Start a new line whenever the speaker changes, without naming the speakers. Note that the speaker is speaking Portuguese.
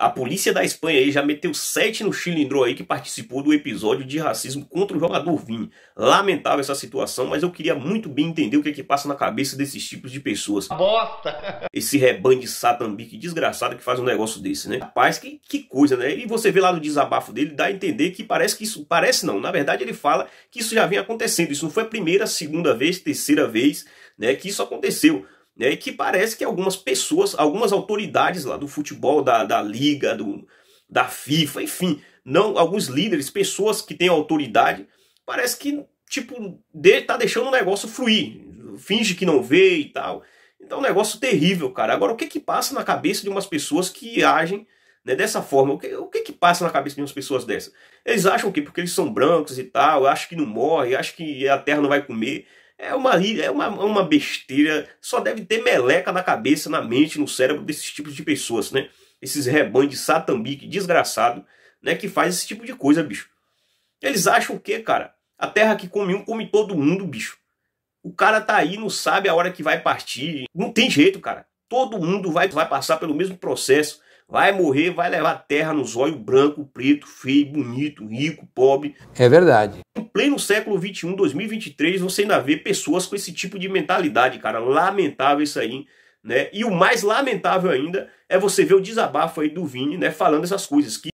A polícia da Espanha aí já meteu sete no Chilindró aí que participou do episódio de racismo contra o jogador Vim. Lamentável essa situação, mas eu queria muito bem entender o que é que passa na cabeça desses tipos de pessoas. Bosta! Esse rebanho de satambique desgraçado que faz um negócio desse, né? Rapaz, que, que coisa, né? E você vê lá no desabafo dele, dá a entender que parece que isso... Parece não, na verdade ele fala que isso já vem acontecendo. Isso não foi a primeira, segunda vez, terceira vez, né? Que isso aconteceu né, e que parece que algumas pessoas, algumas autoridades lá do futebol, da, da liga, do, da FIFA, enfim, não alguns líderes, pessoas que têm autoridade, parece que tipo de, tá deixando o negócio fluir, finge que não vê e tal. Então, é um negócio terrível, cara. Agora, o que que passa na cabeça de umas pessoas que agem né, dessa forma? O que, o que que passa na cabeça de umas pessoas dessas? Eles acham que porque eles são brancos e tal, acham que não morre, acham que a terra não vai comer. É uma, é uma, uma besteira, só deve ter meleca na cabeça, na mente, no cérebro desses tipos de pessoas, né? Esses rebanhos de satambique desgraçado, né? Que faz esse tipo de coisa, bicho. Eles acham o quê, cara? A terra que come um come todo mundo, bicho. O cara tá aí, não sabe a hora que vai partir. Não tem jeito, cara. Todo mundo vai, vai passar pelo mesmo processo. Vai morrer, vai levar terra nos olhos branco, preto, feio, bonito, rico, pobre. É verdade. Em pleno século 21, 2023, você ainda vê pessoas com esse tipo de mentalidade, cara. Lamentável isso aí, né? E o mais lamentável ainda é você ver o desabafo aí do Vini, né, falando essas coisas que